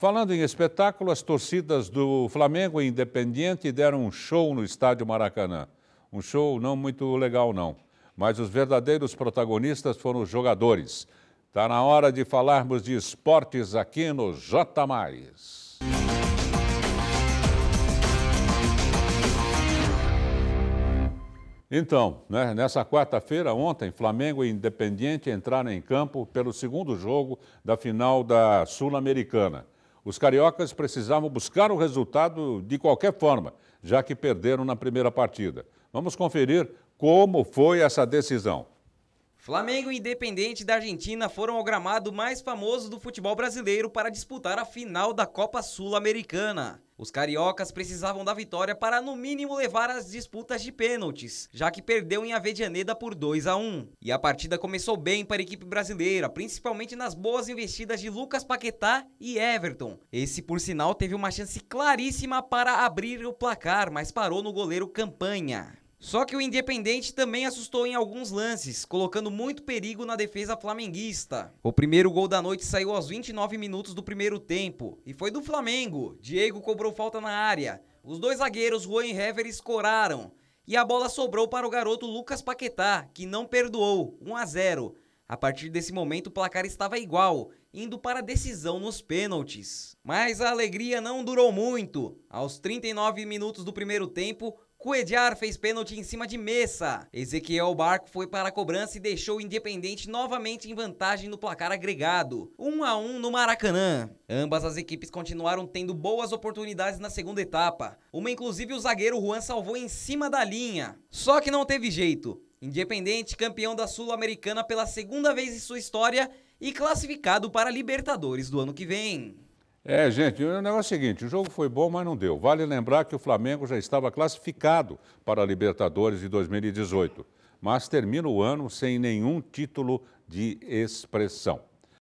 Falando em espetáculo, as torcidas do Flamengo e Independiente deram um show no estádio Maracanã. Um show não muito legal, não. Mas os verdadeiros protagonistas foram os jogadores. Está na hora de falarmos de esportes aqui no J. Mais. Então, né, nessa quarta-feira, ontem, Flamengo e Independiente entraram em campo pelo segundo jogo da final da Sul-Americana. Os cariocas precisavam buscar o resultado de qualquer forma, já que perderam na primeira partida. Vamos conferir como foi essa decisão. Flamengo e Independente da Argentina foram ao gramado mais famoso do futebol brasileiro para disputar a final da Copa Sul-Americana. Os cariocas precisavam da vitória para, no mínimo, levar as disputas de pênaltis, já que perdeu em Avedianeda por 2 a 1. E a partida começou bem para a equipe brasileira, principalmente nas boas investidas de Lucas Paquetá e Everton. Esse, por sinal, teve uma chance claríssima para abrir o placar, mas parou no goleiro Campanha. Só que o Independente também assustou em alguns lances, colocando muito perigo na defesa flamenguista. O primeiro gol da noite saiu aos 29 minutos do primeiro tempo e foi do Flamengo. Diego cobrou falta na área. Os dois zagueiros Juan e Hever escoraram e a bola sobrou para o garoto Lucas Paquetá, que não perdoou, 1 a 0. A partir desse momento o placar estava igual, indo para a decisão nos pênaltis. Mas a alegria não durou muito. Aos 39 minutos do primeiro tempo, Coediar fez pênalti em cima de Messa. Ezequiel Barco foi para a cobrança e deixou o Independente novamente em vantagem no placar agregado, 1 a 1 no Maracanã. Ambas as equipes continuaram tendo boas oportunidades na segunda etapa. Uma inclusive o zagueiro Juan salvou em cima da linha. Só que não teve jeito. Independente, campeão da Sul-Americana pela segunda vez em sua história e classificado para a Libertadores do ano que vem. É, gente, o negócio é o seguinte: o jogo foi bom, mas não deu. Vale lembrar que o Flamengo já estava classificado para a Libertadores de 2018, mas termina o ano sem nenhum título de expressão.